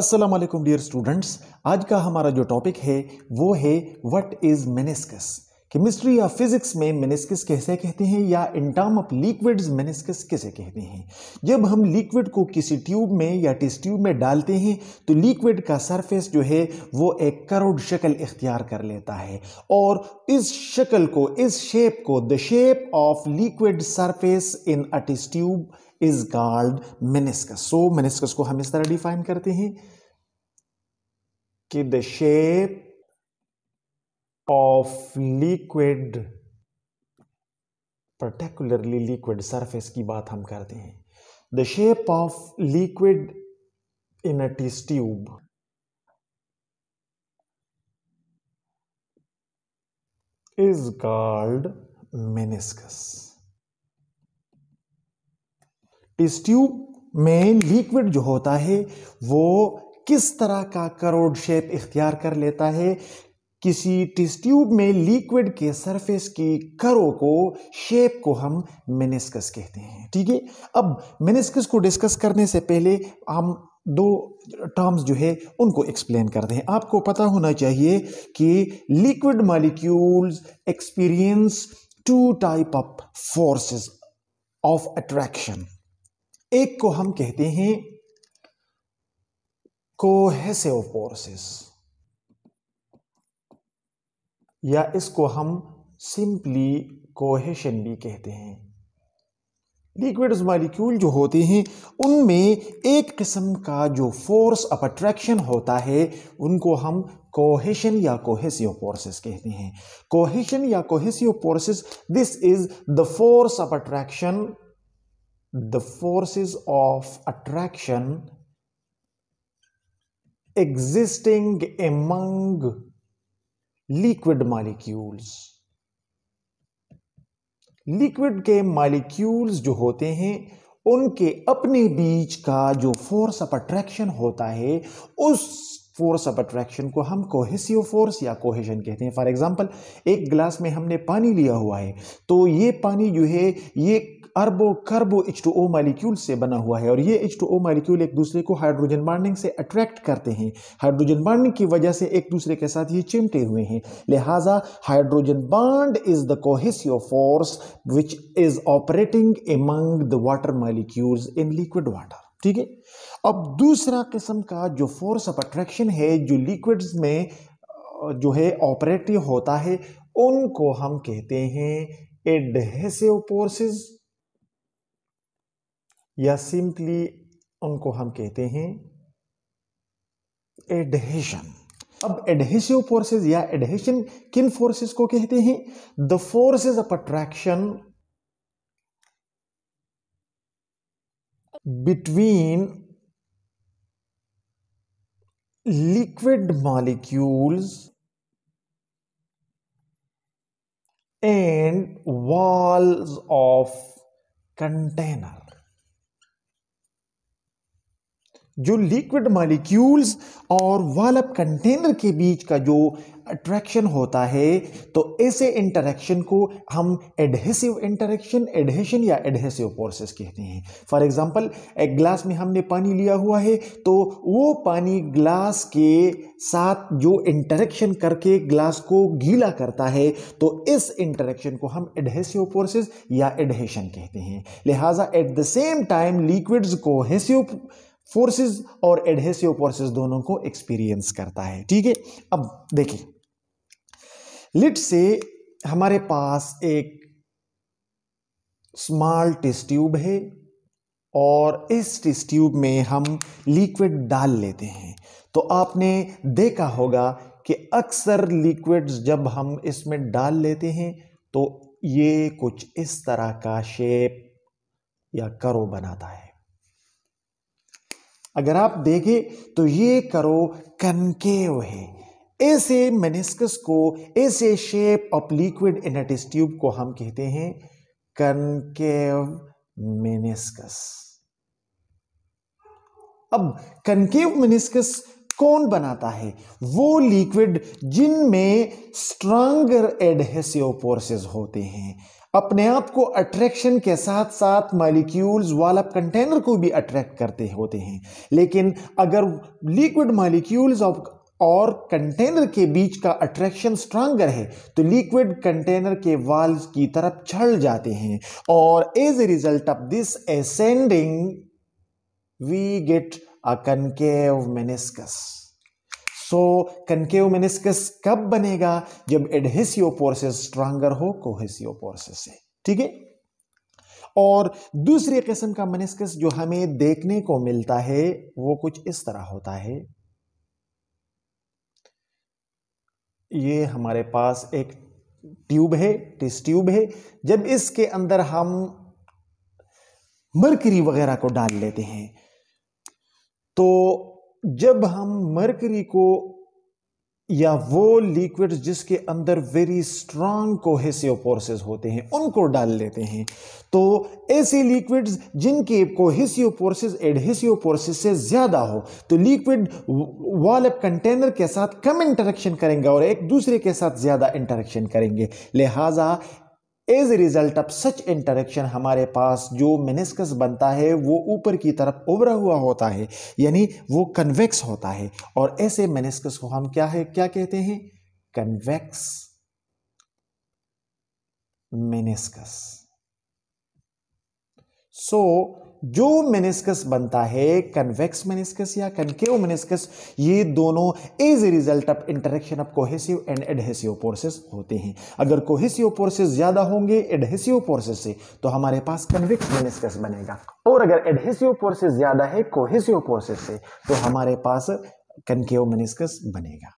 अस्सलाम वालेकुम dear students आज का हमारा जो टॉपिक है वो है व्हाट इज़ मेनिस्कस केमिस्ट्री या फिजिक्स में मेनिस्कस कैसे कहते हैं या in term of liquids meniscus कैसे कहते हैं जब हम लिक्विड को किसी ट्यूब में या टेस्ट ट्यूब में डालते हैं तो लिक्विड का सरफेस जो है वो एक करोड़ शक्ल इख्तियार कर लेता है और इस शक्ल को इस शेप को the shape of liquid surface in a test tube is called meniscus so meniscus को हम इस तरह डिफाइन करते हैं कि the shape of liquid particularly liquid surface की बात हम करते हैं the shape of liquid in a test tube is called meniscus इस ट्यूब में लिक्विड जो होता है वो किस तरह का करोड़ शेप इख्तियार कर लेता है किसी टिस्ट्यूब ट्यूब में लिक्विड के सरफेस की करो को शेप को हम मेनिस्कस कहते हैं ठीक है अब मेनिस्कस को डिस्कस करने से पहले हम दो टर्म्स जो है उनको एक्सप्लेन कर दें आपको पता होना चाहिए कि liquid molecules experience two type of forces of attraction एक को हम कहते हैं कोहेसिव फोर्सेस या इसको हम सिंपली कोहेशन भी कहते हैं लिक्विड्स मॉलिक्यूल जो होते हैं उनमें एक किस्म का जो फोर्स ऑफ अट्रैक्शन होता है उनको हम कोहेशन या कोहेसिव फोर्सेस कहते हैं कोहेशन या cohesive forces this is the force of attraction the forces of attraction existing among liquid molecules liquid के मॉलिक्यूल्स जो होते हैं उनके अपने बीच का जो फोर्स ऑफ अट्रैक्शन होता है उस फोर्स ऑफ अट्रैक्शन को हम कोहेसिव फोर्स या कोहेशन कहते हैं फॉर एग्जांपल एक गिलास में हमने पानी लिया हुआ है तो ये पानी जो है ये अरबों खरबों एच टू ओ मालिक्यूल से बना हुआ है और ये एच टू ओ मालिक्यूल एक दूसरे को हाइड्रोजन बॉन्डिंग से अट्रैक्ट करते हैं हाइड्रोजन बॉन्डिंग की वजह से एक दूसरे के साथ ये चिमटे हुए हैं लिहाजा hydrogen bond is the cohesive force which is operating among the water molecules in liquid water ठीक है अब दूसरा किस्म का जो फोर्स ऑफ अट्रैक्शन है जो लिक्विड्स में जो है ऑपरेटिव होता है उनको हम कहते हैं एडहेसिव फोर्सेस या सिंपली उनको हम कहते हैं एडहेशन अब एडहेसिव फोर्सेस या एडहेशन किन फोर्सेस को कहते हैं the forces of attraction between liquid molecules and walls of container जो लिक्विड मालिक्यूल्स और वालप कंटेनर के बीच का जो अट्रैक्शन होता है तो ऐसे इंटरेक्शन को हम एडहेसिव इंटरेक्शन एडहेशन या एडहेसिव प्रोसेस कहते हैं फॉर एग्जांपल एक ग्लास में हमने पानी लिया हुआ है तो वो पानी ग्लास के साथ जो इंटरेक्शन करके ग्लास को गीला करता है तो इस इंटरेक्शन को हम एडहेसिव प्रोसेस या एडहेशन कहते हैं लिहाजा at the same time liquids को हेसिव फोर्सेस और एडहेसिव फोर्सेस दोनों को एक्सपीरियंस करता है ठीक है अब देखिए लिट से हमारे पास एक स्मॉल टेस्ट ट्यूब है और इस टेस्ट ट्यूब में हम लिक्विड डाल लेते हैं तो आपने देखा होगा कि अक्सर लिक्विड्स जब हम इसमें डाल लेते हैं तो ये कुछ इस तरह का शेप या करो बनाता है अगर आप देखें तो ये करो कनकेव है ऐसे मेनिस्कस को ऐसे shape of liquid in test tube को हम कहते हैं कनकेव मेनिस्कस अब कनकेव मेनिस्कस कौन बनाता है वो लिक्विड जिनमें स्ट्रांगर एडहेसिव फोर्सेस होते हैं अपने आप को अट्रैक्शन के साथ साथ मालिक्यूल्स वाला कंटेनर को भी अट्रैक्ट करते होते हैं लेकिन अगर लिक्विड मालिक्यूल्स ऑफ और कंटेनर के बीच का अट्रैक्शन स्ट्रांगर है तो लिक्विड कंटेनर के वाल्व की तरफ छल जाते हैं और as a result of this ascending we get a concave meniscus so concave meniscus कब बनेगा जब एडहेसियो पोर्सेस स्ट्रांगर हो कोहेसियो पोर्सेस से ठीक है और दूसरी किस्म का मेनिस्कस जो हमें देखने को मिलता है वो कुछ इस तरह होता है ये हमारे पास एक ट्यूब है टेस्ट ट्यूब है जब इसके अंदर हम मरकरी वगैरह को डाल लेते हैं तो जब हम मरकरी को या वो लिक्विड जिसके अंदर वेरी स्ट्रांग कोहेसिव फोर्सेस होते हैं उनको डाल लेते हैं तो ऐसे लिक्विड्स जिनके कोहेसिव फोर्सेस एडहेसिव फोर्सेस से ज़्यादा हो तो लिक्विड वाले कंटेनर के साथ कम इंटरेक्शन करेंगे और एक दूसरे के साथ ज़्यादा इंटरेक्शन करेंगे लिहाजा as a result of such interaction हमारे पास जो मेनिस्कस बनता है वो ऊपर की तरफ उभरा हुआ होता है यानी वो कन्वेक्स होता है और ऐसे मेनिस्कस को हम क्या है क्या कहते हैं कन्वेक्स मेनिस्कस सो so, जो मेनिस्कस बनता है कन्वेक्स मेनिस्कस या कनकेव मेनिस्कस ये दोनों as a result of interaction of cohesive and adhesive forces होते हैं अगर कोहेसिव पोर्सेस ज़्यादा होंगे एडहेसिव पोर्सेस से तो हमारे पास कन्वेक्स मेनिस्कस बनेगा और अगर एडहेसिव पोर्सेस ज़्यादा है कोहेसिव पोर्सेस से तो हमारे पास कनकेव मेनिस्कस बनेगा